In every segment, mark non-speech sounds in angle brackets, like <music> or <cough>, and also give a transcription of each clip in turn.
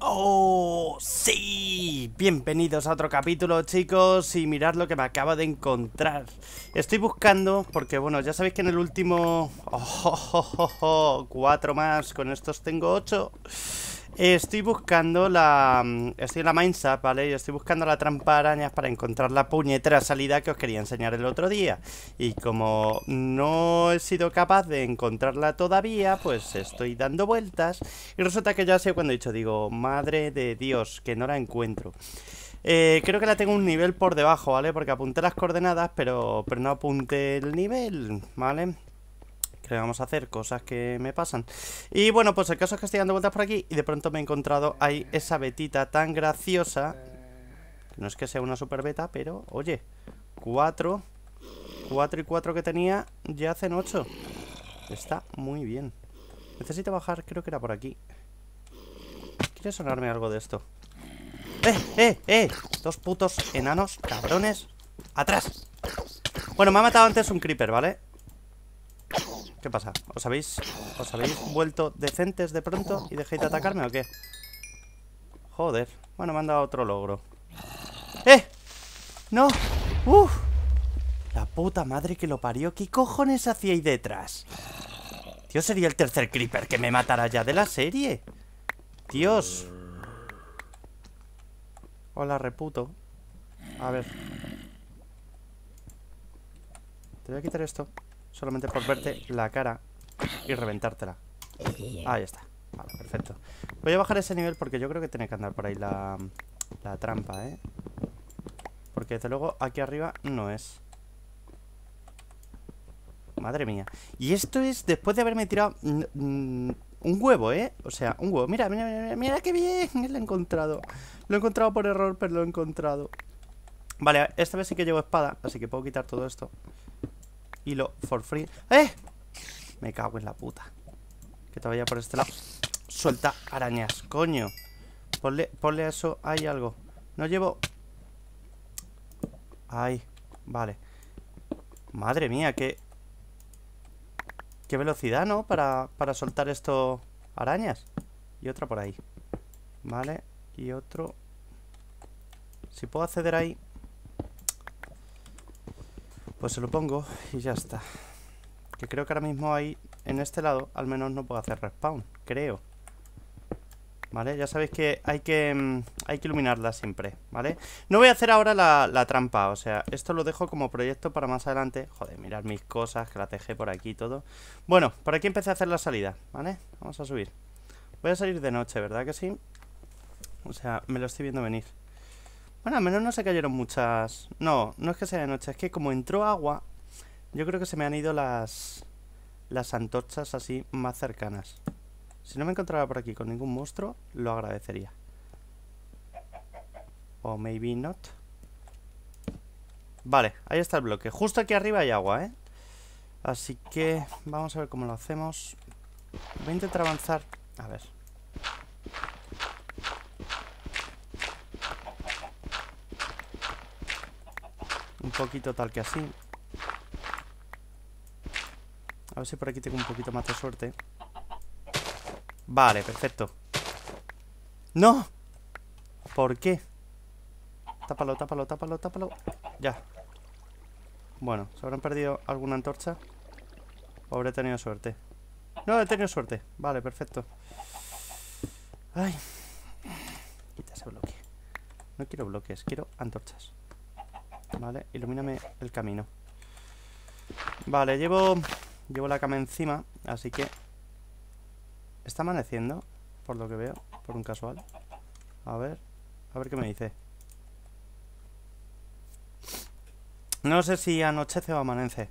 ¡Oh! ¡Sí! Bienvenidos a otro capítulo, chicos, y mirad lo que me acaba de encontrar. Estoy buscando, porque bueno, ya sabéis que en el último... <laughs> Oh, oh, oh, oh, ¡Cuatro más! Con estos tengo ocho... Estoy buscando la... Mm, estoy en la mindset, ¿vale? Yo estoy buscando la trampa arañas para encontrar la puñetera salida que os quería enseñar el otro día. Y como no he sido capaz de encontrarla todavía, pues estoy dando vueltas. Y resulta que ya sé cuando he dicho, digo, madre de Dios, que no la encuentro. Eh, creo que la tengo un nivel por debajo, ¿vale? Porque apunté las coordenadas, pero, pero no apunté el nivel, ¿vale? Creo vamos a hacer? Cosas que me pasan. Y bueno, pues el caso es que estoy dando vueltas por aquí y de pronto me he encontrado ahí esa betita tan graciosa. No es que sea una super beta, pero oye, cuatro. Cuatro y cuatro que tenía ya hacen ocho. Está muy bien. Necesito bajar, creo que era por aquí. ¿Quiere sonarme algo de esto? ¡Eh, eh, eh! Dos putos enanos, cabrones. ¡Atrás! Bueno, me ha matado antes un creeper, ¿vale? ¿Qué pasa? ¿Os habéis, ¿Os habéis vuelto decentes de pronto y dejéis de atacarme o qué? Joder. Bueno, me han dado otro logro. ¡Eh! ¡No! ¡Uf! La puta madre que lo parió. ¿Qué cojones hacía ahí detrás? Tío, sería el tercer creeper que me matará ya de la serie. Dios. Hola, reputo. A ver. Te voy a quitar esto. Solamente por verte la cara y reventártela. Eh. Ahí está. Vale, perfecto. Voy a bajar ese nivel porque yo creo que tiene que andar por ahí la, la trampa, ¿eh? Porque desde luego aquí arriba no es. Madre mía. Y esto es después de haberme tirado un huevo, ¿eh? O sea, un huevo. Mira, mira, mira, mira qué bien. <laughs> Lo he encontrado. Lo he encontrado por error, pero lo he encontrado. Vale, esta vez sí que llevo espada, así que puedo quitar todo esto. Y lo for free. ¡Eh! Me cago en la puta. Que te vaya por este lado. Suelta arañas, coño. Ponle, a eso. Hay algo. No llevo. Ay, vale. Madre mía, qué. Qué velocidad, ¿no? Para, para soltar esto. Arañas. Y otra por ahí. Vale. Y otro. Si puedo acceder ahí. Pues se lo pongo y ya está. Que creo que ahora mismo ahí, en este lado, al menos no puedo hacer respawn, creo. ¿Vale? Ya sabéis que hay que, mm, hay que iluminarla siempre, ¿vale? No voy a hacer ahora la, la trampa, o sea, esto lo dejo como proyecto para más adelante. Joder, mirad mis cosas, que las dejé por aquí y todo. Bueno, por aquí empecé a hacer la salida, ¿vale? Vamos a subir. Voy a salir de noche, ¿verdad que sí? O sea, me lo estoy viendo venir. Bueno, al menos no se cayeron muchas... No, no es que sea de noche, es que como entró agua, yo creo que se me han ido las... Las antorchas así más cercanas. Si no me encontraba por aquí con ningún monstruo, lo agradecería. O maybe not. Vale, ahí está el bloque. Justo aquí arriba hay agua, ¿eh? Así que vamos a ver cómo lo hacemos. Voy a intentar avanzar. A ver. Un poquito tal que así A ver si por aquí tengo un poquito más de suerte Vale, perfecto ¡No! ¿Por qué? Tápalo, tápalo, tápalo, tápalo Ya Bueno, ¿se habrán perdido alguna antorcha? ¿O habré tenido suerte? No, he tenido suerte Vale, perfecto Ay Quita ese bloque No quiero bloques, quiero antorchas Vale, ilumíname el camino Vale, llevo Llevo la cama encima, así que Está amaneciendo Por lo que veo, por un casual A ver, a ver qué me dice No sé si anochece o amanece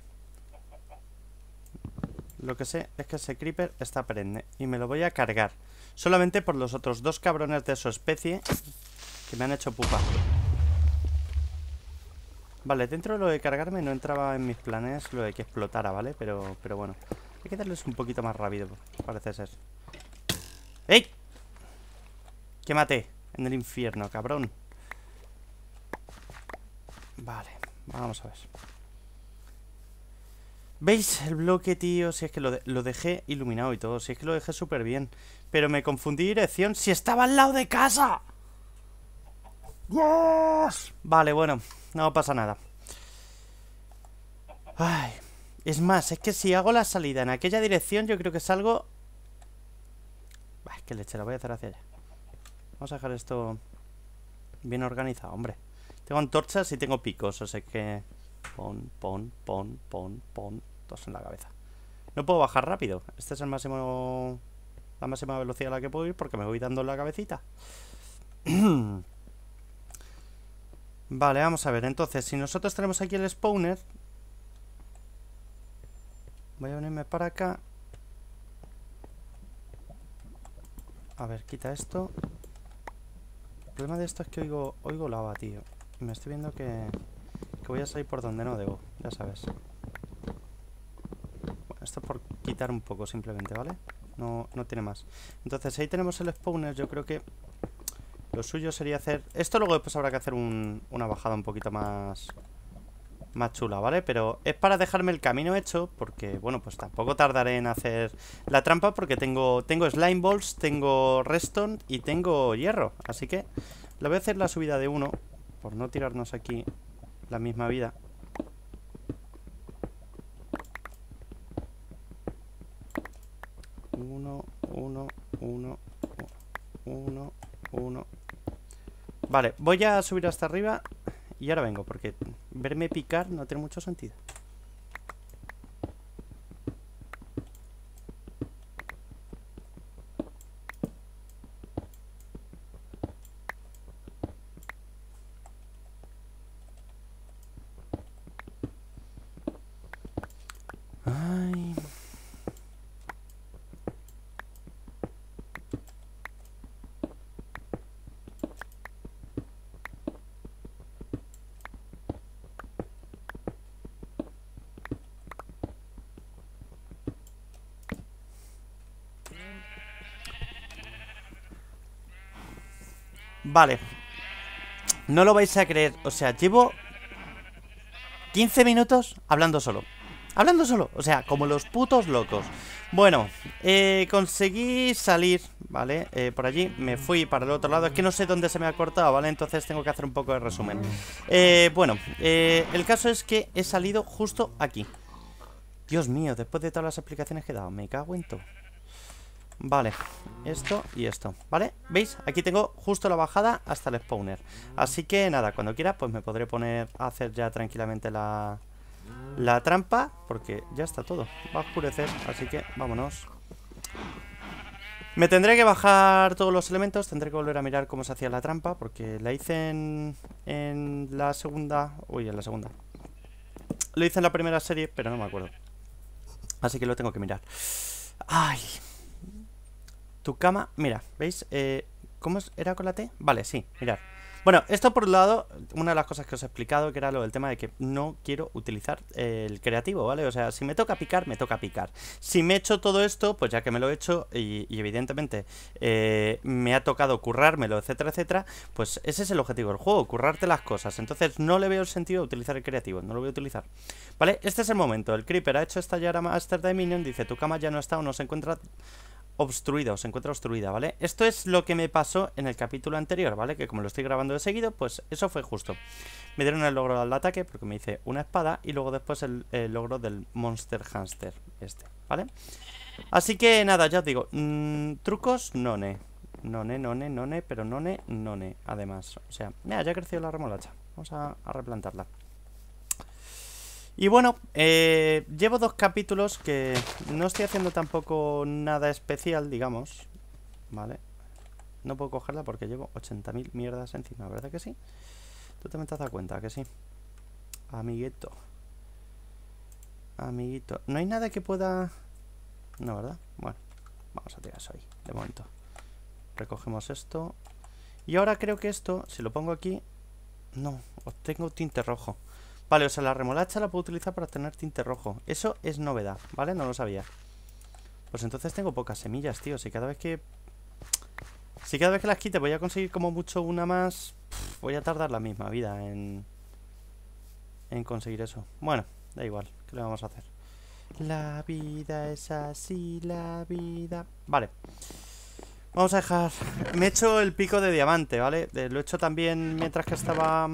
Lo que sé es que ese creeper está prende Y me lo voy a cargar Solamente por los otros dos cabrones de su especie Que me han hecho pupa Vale, dentro de lo de cargarme no entraba en mis planes lo de que explotara, ¿vale? Pero, pero bueno. Hay que darles un poquito más rápido, parece ser. ¡Ey! Que maté en el infierno, cabrón. Vale, vamos a ver. ¿Veis el bloque, tío? Si es que lo, lo dejé iluminado y todo. Si es que lo dejé súper bien. Pero me confundí dirección. ¡Si estaba al lado de casa! Vale, bueno, no pasa nada. Ay, es más, es que si hago la salida en aquella dirección, yo creo que salgo... Bah, es que leche, la voy a hacer hacia allá. Vamos a dejar esto bien organizado, hombre. Tengo antorchas y tengo picos, o sea que... Pon, pon, pon, pon, pon. Dos en la cabeza. No puedo bajar rápido. Este es el máximo... La máxima velocidad a la que puedo ir porque me voy dando en la cabecita. <clears throat> Vale, vamos a ver. Entonces, si nosotros tenemos aquí el spawner... Voy a venirme para acá. A ver, quita esto. El problema de esto es que oigo, oigo lava, tío. me estoy viendo que, que voy a salir por donde no debo, ya sabes. esto es por quitar un poco simplemente, ¿vale? No, no tiene más. Entonces, ahí tenemos el spawner. Yo creo que lo suyo sería hacer... Esto luego después habrá que hacer una bajada un poquito más... Más chula, ¿vale? Pero es para dejarme el camino hecho Porque, bueno, pues tampoco tardaré en hacer la trampa Porque tengo, tengo slime balls, tengo redstone y tengo hierro Así que lo voy a hacer la subida de uno Por no tirarnos aquí la misma vida Uno, uno, uno, uno, uno Vale, voy a subir hasta arriba y ahora vengo, porque verme picar no tiene mucho sentido. Vale No lo vais a creer O sea, llevo 15 minutos hablando solo Hablando solo O sea, como los putos locos Bueno eh, Conseguí salir Vale eh, Por allí Me fui para el otro lado Es que no sé dónde se me ha cortado Vale Entonces tengo que hacer un poco de resumen eh, Bueno El caso es que he salido justo aquí Dios mío Después de todas las explicaciones que he dado Me cago en todo Vale, esto y esto, ¿vale? ¿Veis? Aquí tengo justo la bajada hasta el spawner Así que nada, cuando quiera pues me podré poner a hacer ya tranquilamente la, la trampa Porque ya está todo, va a oscurecer, así que vámonos Me tendré que bajar todos los elementos, tendré que volver a mirar cómo se hacía la trampa Porque la hice en, en la segunda... Uy, en la segunda Lo hice en la primera serie, pero no me acuerdo Así que lo tengo que mirar Ay, tu cama, mira, ¿veis? Eh, ¿Cómo era con la T? Vale, sí, mirad. Bueno, esto por un lado, una de las cosas que os he explicado, que era lo del tema de que no quiero utilizar el creativo, ¿vale? O sea, si me toca picar, me toca picar. Si me he hecho todo esto, pues ya que me lo he hecho y, evidentemente eh, me ha tocado currármelo, etcétera, etcétera, pues ese es el objetivo del juego, currarte las cosas. Entonces no le veo el sentido de utilizar el creativo, no lo voy a utilizar. ¿Vale? Este es el momento, el Creeper ha hecho estallar a Master Dominion, dice tu cama ya no está o no se encuentra obstruida o se encuentra obstruida, ¿vale? Esto es lo que me pasó en el capítulo anterior, ¿vale? Que como lo estoy grabando de seguido, pues eso fue justo. Me dieron el logro del ataque porque me hice una espada y luego después el, logro del Monster Hamster, este, ¿vale? Así que nada, ya os digo, mm, trucos none, none, none, none, pero none, none. además. O sea, mira, ya crecido la remolacha. Vamos a replantarla. Y bueno, eh, llevo dos capítulos que no estoy haciendo tampoco nada especial, digamos. Vale. No puedo cogerla porque llevo 80.000 mierdas encima, ¿verdad que sí? Tú también te has dado cuenta, que sí. Amiguito. Amiguito. No hay nada que pueda... No, ¿verdad? Bueno, vamos a tirar eso ahí, de momento. Recogemos esto. Y ahora creo que esto, si lo pongo aquí... No, obtengo tinte rojo. Vale, o sea, la remolacha la puedo utilizar para tener tinte rojo Eso es novedad, ¿vale? No lo sabía Pues entonces tengo pocas semillas, tío Si cada vez que... Si cada vez que las quite voy a conseguir como mucho una más Voy a tardar la misma vida en... En conseguir eso Bueno, da igual, ¿qué le vamos a hacer? La vida es así, la vida... Vale Vamos a dejar... Me he hecho el pico de diamante, ¿vale? Eh, lo he hecho también mientras que estaba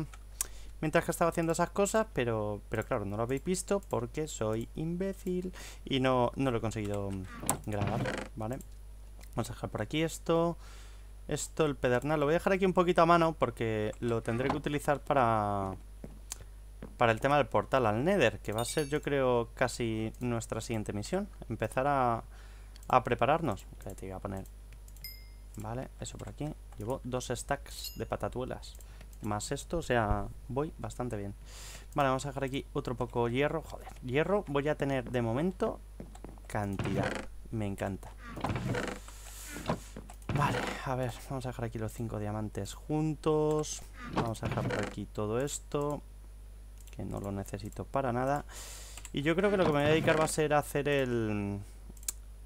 mientras que estaba haciendo esas cosas, pero, pero claro, no lo habéis visto porque soy imbécil y no, no lo he conseguido grabar, ¿vale? Vamos a dejar por aquí esto, esto, el pedernal, lo voy a dejar aquí un poquito a mano porque lo tendré que utilizar para... Para el tema del portal al Nether, que va a ser yo creo casi nuestra siguiente misión. Empezar a, a prepararnos. te voy a poner Vale, eso por aquí. Llevo dos stacks de patatuelas más esto, o sea, voy bastante bien. Vale, vamos a dejar aquí otro poco hierro. Joder, hierro voy a tener de momento cantidad. Me encanta. Vale, a ver, vamos a dejar aquí los cinco diamantes juntos. Vamos a dejar por aquí todo esto, que no lo necesito para nada. Y yo creo que lo que me voy a dedicar va a ser hacer el,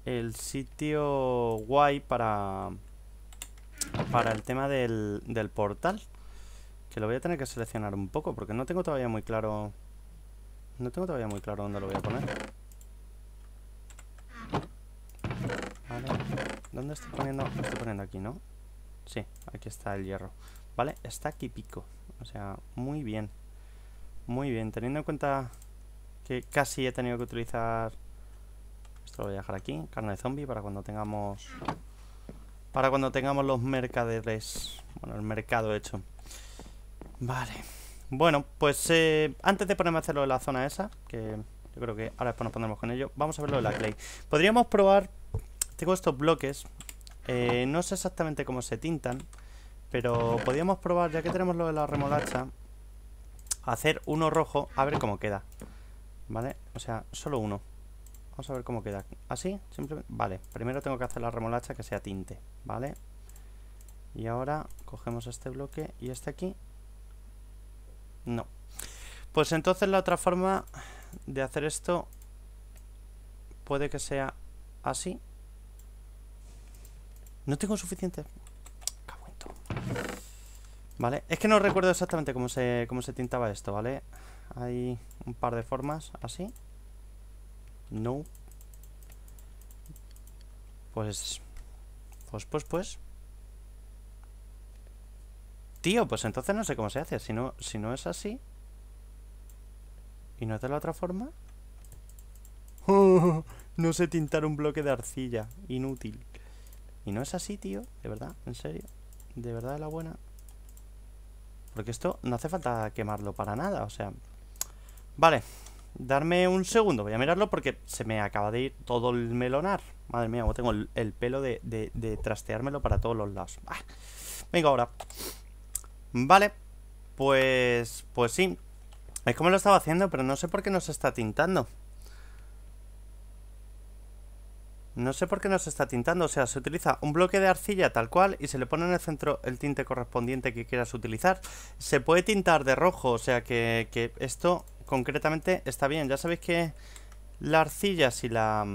el sitio guay para, para el tema del, del portal, lo voy a tener que seleccionar un poco porque no tengo todavía muy claro... No tengo todavía muy claro dónde lo voy a poner. ¿Dónde estoy poniendo? estoy poniendo aquí, ¿no? Sí, aquí está el hierro. Vale, está aquí pico. O sea, muy bien. Muy bien, teniendo en cuenta que casi he tenido que utilizar... Esto lo voy a dejar aquí, carne de zombie, para cuando tengamos... Para cuando tengamos los mercaderes... Bueno, el mercado hecho. Vale. Bueno, pues eh, antes de ponerme a hacerlo de la zona esa, que yo creo que ahora después nos pondremos con ello, vamos a verlo lo de la clay. Podríamos probar... Tengo estos bloques. Eh, no sé exactamente cómo se tintan, pero podríamos probar, ya que tenemos lo de la remolacha, hacer uno rojo, a ver cómo queda. ¿Vale? O sea, solo uno. Vamos a ver cómo queda. ¿Así? Simplemente... Vale, primero tengo que hacer la remolacha que sea tinte, ¿vale? Y ahora cogemos este bloque y este aquí no. Pues entonces la otra forma de hacer esto puede que sea así. No tengo suficiente. Vale, es que no recuerdo exactamente cómo se, cómo se tintaba esto, ¿vale? Hay un par de formas, así. No. Pues... Pues, pues, pues. Tío, pues entonces no sé cómo se hace. Si no, si no es así... ¿Y no es de la otra forma? <laughs> no sé tintar un bloque de arcilla. Inútil. Y no es así, tío. De verdad, en serio. De verdad la buena. Porque esto no hace falta quemarlo para nada, o sea... Vale, darme un segundo, voy a mirarlo porque se me acaba de ir todo el melonar. Madre mía, tengo el, pelo de, trasteármelo para todos los lados. Venga, ahora. Vale, pues, pues sí. Es como lo estaba haciendo, pero no sé por qué no se está tintando. No sé por qué no se está tintando, o sea, se utiliza un bloque de arcilla tal cual y se le pone en el centro el tinte correspondiente que quieras utilizar. Se puede tintar de rojo, o sea que, que esto concretamente está bien. Ya sabéis que la arcilla, si la,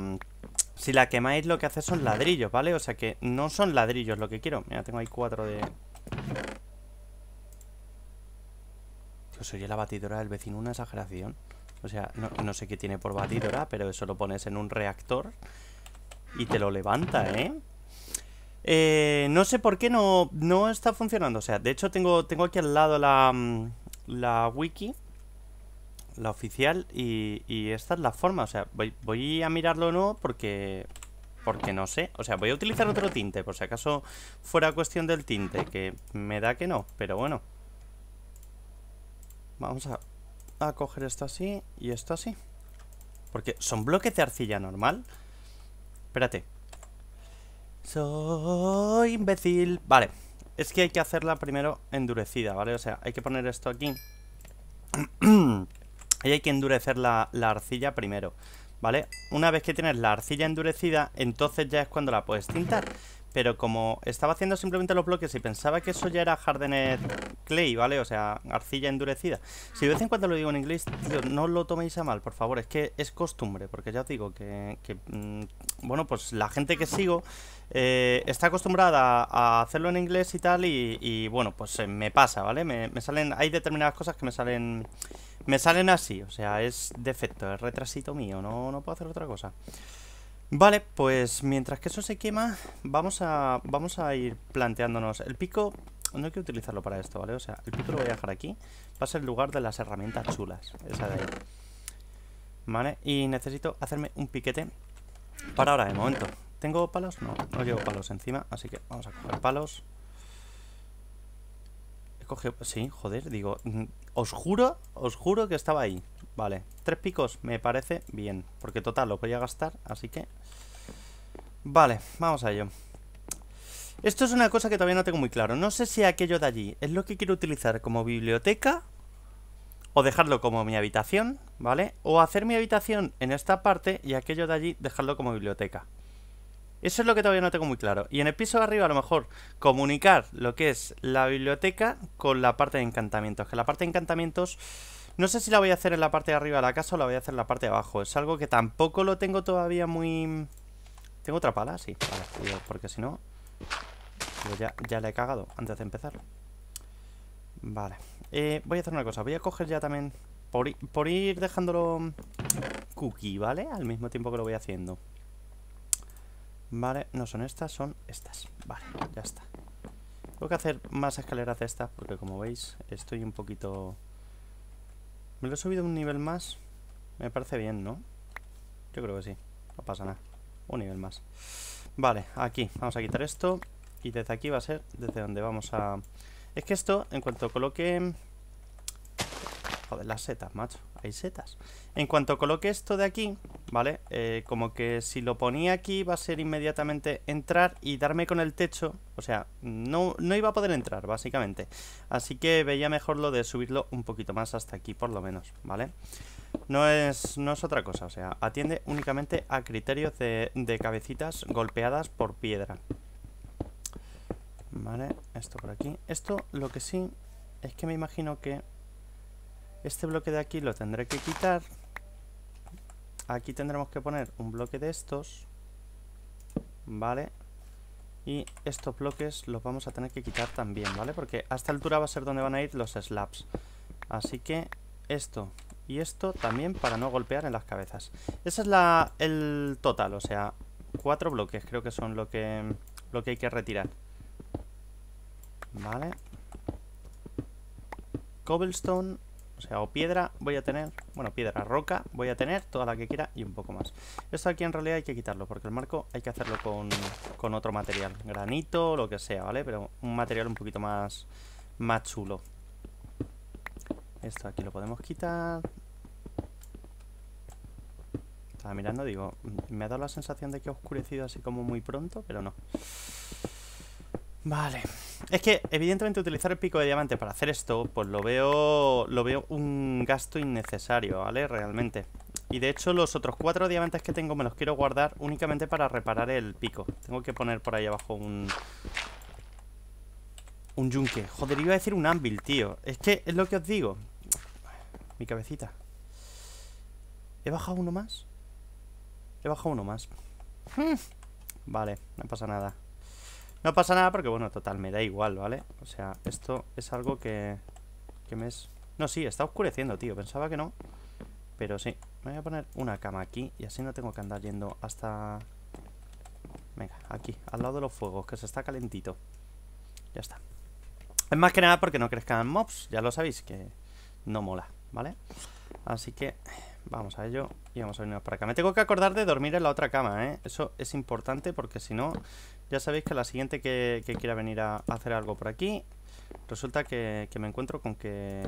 si la quemáis, lo que hace son ladrillos, ¿vale? O sea que no son ladrillos lo que quiero. Mira, tengo ahí cuatro de... Pues oye, la batidora del vecino una exageración. O sea, no, sé qué tiene por batidora, pero eso lo pones en un reactor y te lo levanta, ¿eh? Eh, no sé por qué no, no está funcionando. O sea, de hecho tengo, tengo aquí al lado la, mm, la wiki, la oficial, y, esta es la forma. O sea, voy, voy a mirarlo no porque, porque no sé. O sea, voy a utilizar otro tinte, por si acaso fuera cuestión del tinte, que me da que no, pero bueno. Vamos a, a coger esto así y esto así. Porque son bloques de arcilla normal. Espérate. Soy imbécil. Vale. Es que hay que hacerla primero endurecida, ¿vale? O sea, hay que poner esto aquí. <clears throat> y hay que endurecer la, la, arcilla primero, ¿vale? Una vez que tienes la arcilla endurecida, entonces ya es cuando la puedes tintar. Pero como estaba haciendo simplemente los bloques y pensaba que eso ya era hardened clay, ¿vale? O sea, arcilla endurecida. Si de vez en cuando lo digo en inglés, tío, no lo toméis a mal, por favor. Es que es costumbre, porque ya os digo que, mm, bueno, pues la gente que sigo eh, está acostumbrada a hacerlo en inglés y tal, y, bueno, pues eh, me pasa, ¿vale? Me, me salen, hay determinadas cosas que me salen... Me salen así, o sea, es defecto, es retrasito mío, no, no puedo hacer otra cosa. Vale, pues mientras que eso se quema, vamos a, vamos a ir planteándonos. El pico, no hay que utilizarlo para esto, ¿vale? O sea, el pico lo voy a dejar aquí. Va a ser el lugar de las herramientas chulas, esa de ahí. Vale, y necesito hacerme un piquete para ahora de momento. ¿Tengo palos? No, no llevo palos encima, así que vamos a coger palos. He cogido... Sí, joder, digo... Mm, os juro, os juro que estaba ahí. Vale, tres picos me parece bien, porque total lo voy a gastar, así que... Vale, vamos a ello. Esto es una cosa que todavía no tengo muy claro. No sé si aquello de allí es lo que quiero utilizar como biblioteca o dejarlo como mi habitación, ¿vale? O hacer mi habitación en esta parte y aquello de allí dejarlo como biblioteca. Eso es lo que todavía no tengo muy claro. Y en el piso de arriba a lo mejor comunicar lo que es la biblioteca con la parte de encantamientos. Que la parte de encantamientos no sé si la voy a hacer en la parte de arriba de la casa o la voy a hacer en la parte de abajo. Es algo que tampoco lo tengo todavía muy... ¿Tengo otra pala? Sí, vale, porque si no... Pues ya, ya la he cagado antes de empezar. Vale. Eh, voy a hacer una cosa. Voy a coger ya también... Por, por ir dejándolo cookie, ¿vale? Al mismo tiempo que lo voy haciendo. Vale, no son estas, son estas. Vale, ya está. Tengo que hacer más escaleras de estas porque como veis estoy un poquito... Me lo he subido un nivel más. Me parece bien, ¿no? Yo creo que sí. No pasa nada. Un nivel más. Vale, aquí. Vamos a quitar esto. Y desde aquí va a ser desde donde vamos a... Es que esto, en cuanto coloque... Joder, las setas, macho. En cuanto coloque esto de aquí, ¿vale? Eh, como que si lo ponía aquí va a ser inmediatamente entrar y darme con el techo. O sea, no, no iba a poder entrar, básicamente. Así que veía mejor lo de subirlo un poquito más hasta aquí, por lo menos, ¿vale? No es, no es otra cosa, o sea, atiende únicamente a criterios de, de cabecitas golpeadas por piedra. Vale, esto por aquí. Esto lo que sí es que me imagino que este bloque de aquí lo tendré que quitar. Aquí tendremos que poner un bloque de estos. ¿Vale? Y estos bloques los vamos a tener que quitar también, ¿vale? Porque a esta altura va a ser donde van a ir los slabs. Así que esto y esto también para no golpear en las cabezas. Ese es la, el total, o sea, cuatro bloques creo que son lo que, lo que hay que retirar. Vale. Cobblestone o sea, o piedra voy a tener, bueno, piedra, roca voy a tener, toda la que quiera y un poco más. Esto aquí en realidad hay que quitarlo, porque el marco hay que hacerlo con, con otro material, granito, lo que sea, ¿vale? Pero un material un poquito más, más chulo. Esto aquí lo podemos quitar. Estaba mirando, digo, me ha dado la sensación de que ha oscurecido así como muy pronto, pero no. Vale. Es que, evidentemente, utilizar el pico de diamante para hacer esto, pues lo veo. Lo veo un gasto innecesario, ¿vale? Realmente. Y de hecho, los otros cuatro diamantes que tengo me los quiero guardar únicamente para reparar el pico. Tengo que poner por ahí abajo un. Un yunque. Joder, iba a decir un anvil, tío. Es que es lo que os digo. Mi cabecita. ¿He bajado uno más? He bajado uno más. Hmm. Vale, no pasa nada. No pasa nada porque, bueno, total, me da igual, ¿vale? O sea, esto es algo que... Que me es... No, sí, está oscureciendo, tío. Pensaba que no. Pero sí. voy a poner una cama aquí y así no tengo que andar yendo hasta... Venga, aquí, al lado de los fuegos, que se está calentito. Ya está. Es más que nada porque no crezcan mobs, ya lo sabéis, que no mola, ¿vale? Así que Vamos a ello y vamos a venir para acá. Me tengo que acordar de dormir en la otra cama, ¿eh? Eso es importante porque si no, ya sabéis que la siguiente que, quiera venir a, hacer algo por aquí, resulta que, me encuentro con que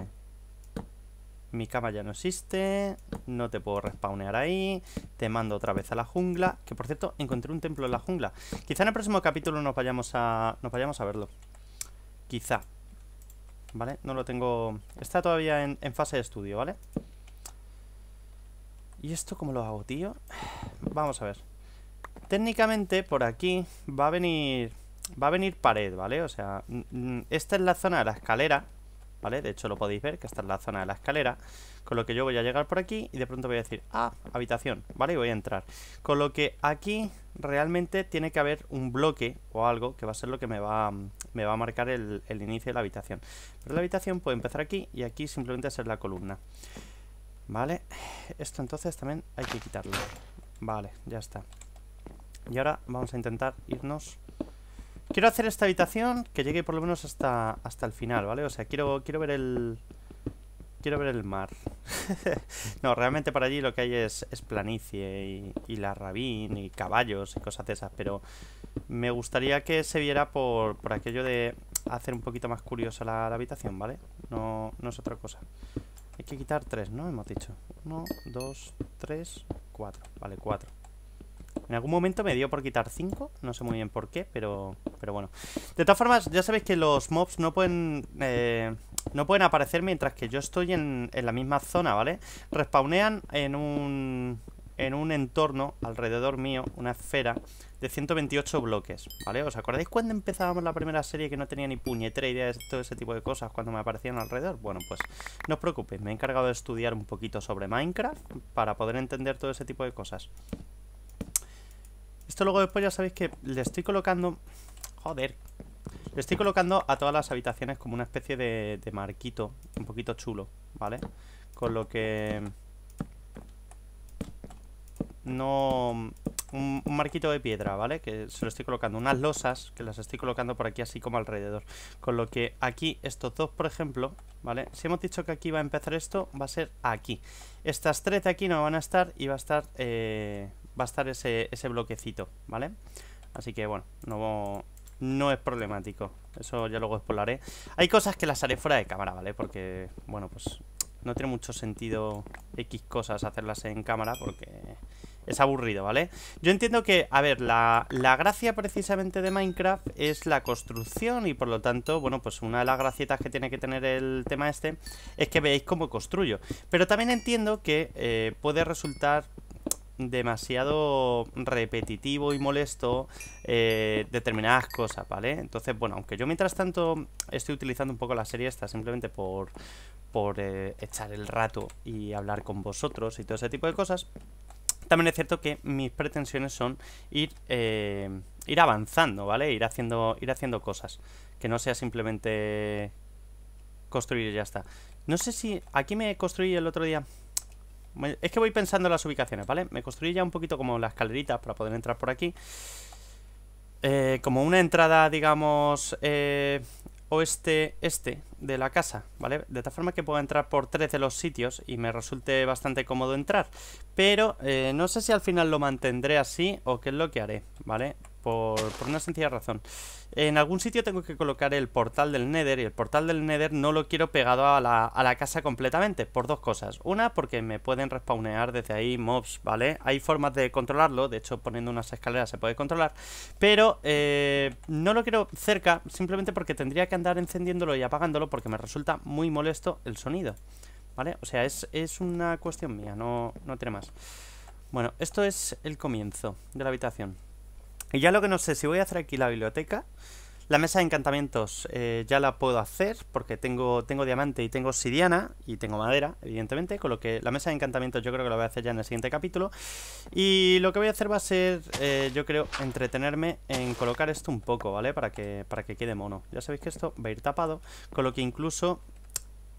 mi cama ya no existe, no te puedo respawnear ahí, te mando otra vez a la jungla, que por cierto, encontré un templo en la jungla. Quizá en el próximo capítulo nos vayamos a, nos vayamos a verlo. Quizá. ¿Vale? No lo tengo... Está todavía en, fase de estudio, ¿vale? vale ¿Y esto cómo lo hago, tío? Vamos a ver. Técnicamente por aquí va a venir... Va a venir pared, ¿vale? O sea, esta es la zona de la escalera ¿Vale? De hecho lo podéis ver, que esta es la zona de la escalera Con lo que yo voy a llegar por aquí y de pronto voy a decir, ah, habitación, ¿vale? Y voy a entrar Con lo que aquí realmente tiene que haber un bloque o algo que va a ser lo que me va, me va a marcar el, inicio de la habitación Pero la habitación puede empezar aquí y aquí simplemente ser la columna Vale, esto entonces también hay que quitarlo Vale, ya está Y ahora vamos a intentar irnos Quiero hacer esta habitación que llegue por lo menos hasta, hasta el final, ¿vale? O sea, quiero, quiero ver el... Quiero ver el mar <laughs> No, realmente para allí lo que hay es, es planicie y, la rabín y caballos y cosas de esas Pero me gustaría que se viera por, por aquello de hacer un poquito más curiosa la, la habitación, ¿vale? No, no es otra cosa hay que quitar tres, ¿no? Hemos dicho Uno, dos, tres, cuatro Vale, cuatro en algún momento me dio por quitar cinco No sé muy bien por qué, pero, pero bueno De todas formas, ya sabéis que los mobs no pueden eh, No pueden aparecer mientras que yo estoy en, la misma zona, ¿vale? Respawnean en un en un entorno alrededor mío, una esfera de 128 bloques, ¿vale? ¿Os acordáis cuando empezábamos la primera serie que no tenía ni puñetera idea de todo ese tipo de cosas cuando me aparecían alrededor? Bueno, pues no os preocupéis, me he encargado de estudiar un poquito sobre Minecraft para poder entender todo ese tipo de cosas. Esto luego después ya sabéis que le estoy colocando... Joder, le estoy colocando a todas las habitaciones como una especie de, de, marquito, un poquito chulo, ¿vale? Con lo que no un, marquito de piedra, ¿vale? Que se lo estoy colocando, unas losas que las estoy colocando por aquí así como alrededor. Con lo que aquí estos dos, por ejemplo, ¿vale? Si hemos dicho que aquí va a empezar esto, va a ser aquí. Estas tres de aquí no van a estar y va a estar, eh, va a estar ese, ese bloquecito, ¿vale? Así que bueno, no, no es problemático. Eso ya luego exploraré. Hay cosas que las haré fuera de cámara, ¿vale? Porque, bueno, pues no tiene mucho sentido X cosas hacerlas en cámara porque es aburrido, ¿vale? Yo entiendo que, a ver, la, gracia precisamente de Minecraft es la construcción y por lo tanto, bueno, pues una de las gracietas que tiene que tener el tema este es que veáis cómo construyo. Pero también entiendo que eh, puede resultar demasiado repetitivo y molesto eh, determinadas cosas, ¿vale? Entonces, bueno, aunque yo mientras tanto estoy utilizando un poco la serie esta simplemente por, por eh, echar el rato y hablar con vosotros y todo ese tipo de cosas, también es cierto que mis pretensiones son ir, eh, ir avanzando, ¿vale? Ir haciendo, ir haciendo cosas. Que no sea simplemente construir y ya está. No sé si... Aquí me construí el otro día... Es que voy pensando en las ubicaciones, ¿vale? Me construí ya un poquito como las escaleritas para poder entrar por aquí. Eh, como una entrada, digamos, eh, oeste-este, de la casa, ¿vale? De tal forma que puedo entrar por tres de los sitios y me resulte bastante cómodo entrar. Pero eh, no sé si al final lo mantendré así o qué es lo que haré, ¿vale? por, una sencilla razón. En algún sitio tengo que colocar el portal del Nether y el portal del Nether no lo quiero pegado a la, casa completamente, por dos cosas. Una, porque me pueden respawnear desde ahí mobs, ¿vale? Hay formas de controlarlo, de hecho poniendo unas escaleras se puede controlar, pero eh, no lo quiero cerca simplemente porque tendría que andar encendiéndolo y apagándolo porque me resulta muy molesto el sonido, ¿vale? O sea, es, es una cuestión mía, no, no tiene más. Bueno, esto es el comienzo de la habitación. Y ya lo que no sé, si voy a hacer aquí la biblioteca, la mesa de encantamientos eh, ya la puedo hacer porque tengo, tengo diamante y tengo sidiana, y tengo madera, evidentemente, con lo que la mesa de encantamientos yo creo que la voy a hacer ya en el siguiente capítulo. Y lo que voy a hacer va a ser, eh, yo creo, entretenerme en colocar esto un poco, ¿vale? Para que, para que quede mono. Ya sabéis que esto va a ir tapado, con lo que incluso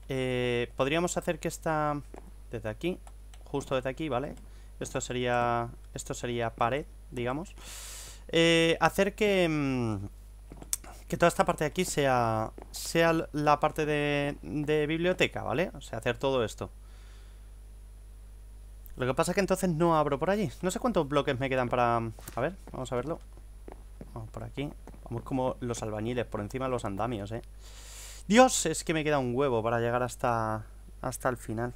eh, podríamos hacer que esta... Desde aquí, justo desde aquí, ¿vale? Esto sería, esto sería pared, digamos. Eh, hacer que, mm, que toda esta parte de aquí sea, sea la parte de, de biblioteca, ¿vale? O sea, hacer todo esto. Lo que pasa es que entonces no abro por allí. No sé cuántos bloques me quedan para... A ver, vamos a verlo. Vamos por aquí. Vamos como los albañiles, por encima de los andamios, ¿eh? Dios, es que me queda un huevo para llegar hasta, hasta el final.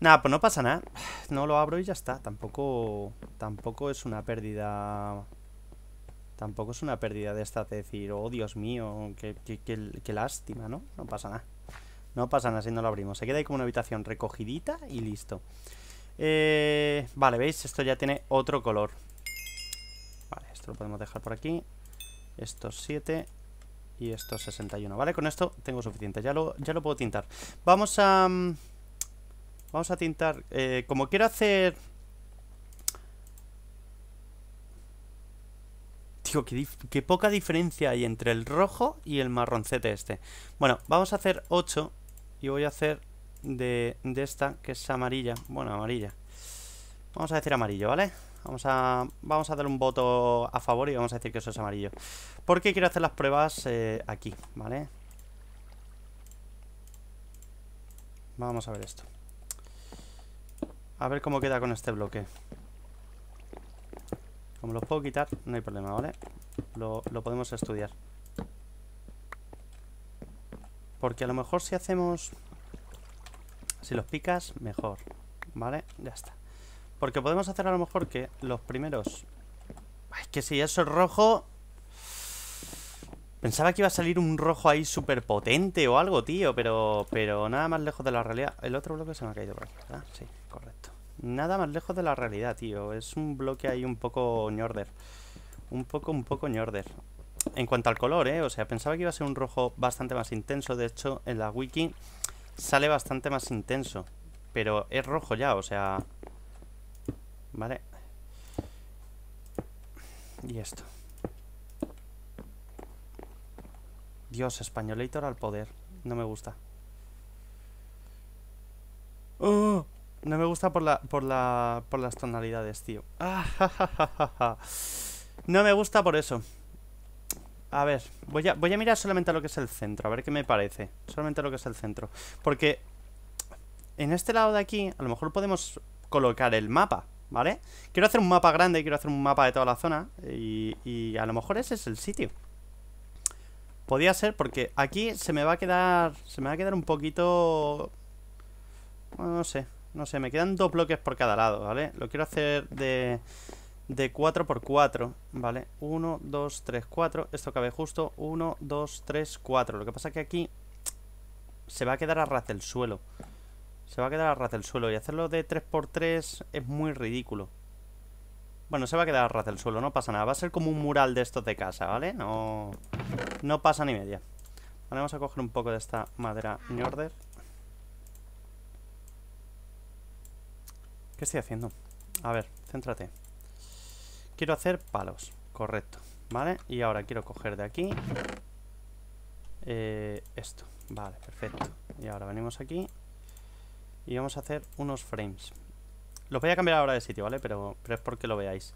Nada, pues no pasa nada. No lo abro y ya está. Tampoco. Tampoco es una pérdida. Tampoco es una pérdida de esta de decir, oh Dios mío, qué, lástima, ¿no? No pasa nada. No pasa nada si no lo abrimos. Se queda ahí como una habitación recogidita y listo. Eh, vale, ¿veis? Esto ya tiene otro color. Vale, esto lo podemos dejar por aquí. Estos 7 y estos 61. Vale, con esto tengo suficiente. Ya lo, ya lo puedo tintar. Vamos a... Mm, Vamos a tintar. Eh, como quiero hacer... digo qué, poca diferencia hay entre el rojo y el marroncete este. Bueno, vamos a hacer 8 y voy a hacer de, esta, que es amarilla. Bueno, amarilla. Vamos a decir amarillo, ¿vale? Vamos a, vamos a dar un voto a favor y vamos a decir que eso es amarillo. Porque quiero hacer las pruebas eh, aquí, ¿vale? Vamos a ver esto. A ver cómo queda con este bloque. Como los puedo quitar, no hay problema, ¿vale? Lo, podemos estudiar. Porque a lo mejor si hacemos... Si los picas, mejor. ¿Vale? Ya está. Porque podemos hacer a lo mejor que los primeros... Es que si eso es rojo... Pensaba que iba a salir un rojo ahí súper potente o algo, tío. Pero, pero nada más lejos de la realidad. El otro bloque se me ha caído por aquí, ¿verdad? Sí, correcto. Nada más lejos de la realidad, tío. Es un bloque ahí un poco ñorder. Un poco, un poco ñorder. En cuanto al color, ¿eh? O sea, pensaba que iba a ser un rojo bastante más intenso. De hecho, en la wiki sale bastante más intenso. Pero es rojo ya, o sea... Vale. Y esto. Dios, españolator al poder. No me gusta. ¡Oh! No me gusta por la, por la, por las tonalidades, tío. Ah, no me gusta por eso. A ver, voy a, voy a mirar solamente lo que es el centro, a ver qué me parece. Solamente lo que es el centro. Porque en este lado de aquí, a lo mejor podemos colocar el mapa, ¿vale? Quiero hacer un mapa grande, quiero hacer un mapa de toda la zona. Y, y a lo mejor ese es el sitio. Podría ser porque aquí se me va a quedar... Se me va a quedar un poquito... no sé, no sé, me quedan dos bloques por cada lado, ¿vale? Lo quiero hacer de, de 4 por 4, ¿vale? 1, 2, 3, 4. Esto cabe justo. 1, 2, 3, 4. Lo que pasa es que aquí se va a quedar a ras del suelo. Se va a quedar a ras del suelo. Y hacerlo de 3 por 3 es muy ridículo. Bueno, se va a quedar a ras del suelo, no pasa nada. Va a ser como un mural de estos de casa, ¿vale? No, no pasa ni media. Vale, vamos a coger un poco de esta madera norder. ¿Qué estoy haciendo? A ver, céntrate. Quiero hacer palos, correcto. ¿Vale? Y ahora quiero coger de aquí eh, esto. Vale, perfecto. Y ahora venimos aquí y vamos a hacer unos frames. Los voy a cambiar ahora de sitio, ¿vale? Pero, pero es porque lo veáis.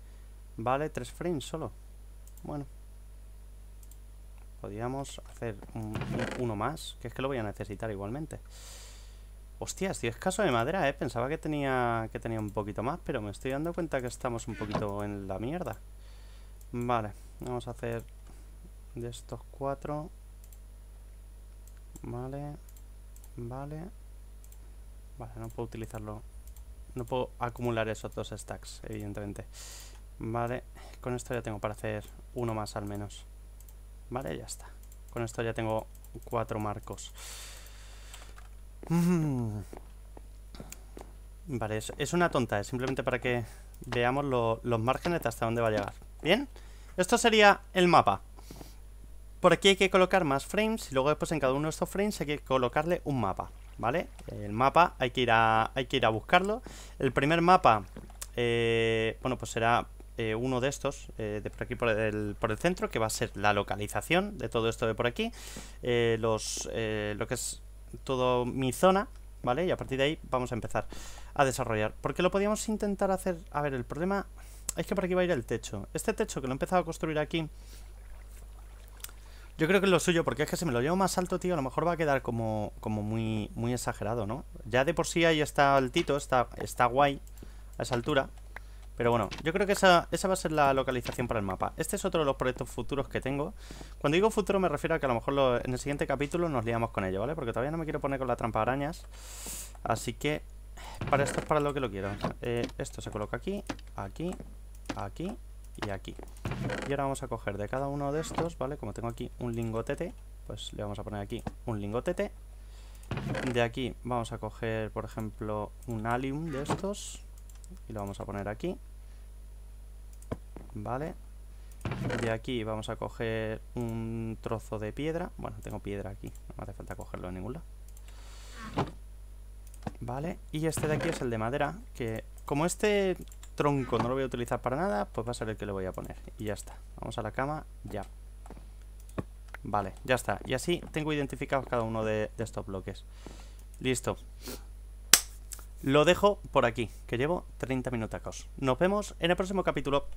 Vale, tres frames solo. Bueno. Podríamos hacer uno más, que es que lo voy a necesitar igualmente. Hostia, si es caso de madera, eh. Pensaba que tenía, que tenía un poquito más, pero me estoy dando cuenta que estamos un poquito en la mierda. Vale, vamos a hacer de estos cuatro. Vale, vale. Vale, no puedo utilizarlo. No puedo acumular esos dos stacks, evidentemente. Vale, con esto ya tengo para hacer uno más al menos. Vale, ya está. Con esto ya tengo cuatro marcos. Vale, es, una tonta, es simplemente para que veamos los márgenes hasta dónde va a llegar. Bien, esto sería el mapa. Por aquí hay que colocar más frames y luego después en cada uno de estos frames hay que colocarle un mapa, ¿vale? El mapa hay que ir a, hay que ir a buscarlo. El primer mapa, eh, bueno, pues será eh, uno de estos, eh, de por aquí por el, por el, centro, que va a ser la localización de todo esto de por aquí. los, lo que es todo mi zona, ¿vale? Y a partir de ahí vamos a empezar a desarrollar. Porque lo podíamos intentar hacer... A ver, el problema es que por aquí va a ir el techo. Este techo que lo he empezado a construir aquí... Yo creo que es lo suyo, porque es que si me lo llevo más alto, tío, a lo mejor va a quedar como, como muy, muy exagerado, ¿no? Ya de por sí ahí está altito, está, está guay a esa altura. Pero bueno, yo creo que esa, va a ser la localización para el mapa. Este es otro de los proyectos futuros que tengo. Cuando digo futuro me refiero a que a lo mejor en el siguiente capítulo nos liamos con ello, ¿vale? Porque todavía no me quiero poner con la trampa arañas. Así que para esto es para lo que lo quiero. Eh, esto se coloca aquí, aquí, aquí y aquí. Y ahora vamos a coger de cada uno de estos, ¿vale? Como tengo aquí un lingotete, pues le vamos a poner aquí un lingotete. De aquí vamos a coger, por ejemplo, un alium de estos y lo vamos a poner aquí vale de aquí vamos a coger un trozo de piedra bueno, tengo piedra aquí, no me hace falta cogerlo en ningún lado vale, y este de aquí es el de madera que como este tronco no lo voy a utilizar para nada, pues va a ser el que le voy a poner y ya está, vamos a la cama, ya Vale, ya está. Y así tengo identificados cada uno de estos bloques. Listo. Lo dejo por aquí, que llevo 30 minutacos. Nos vemos en el próximo capítulo.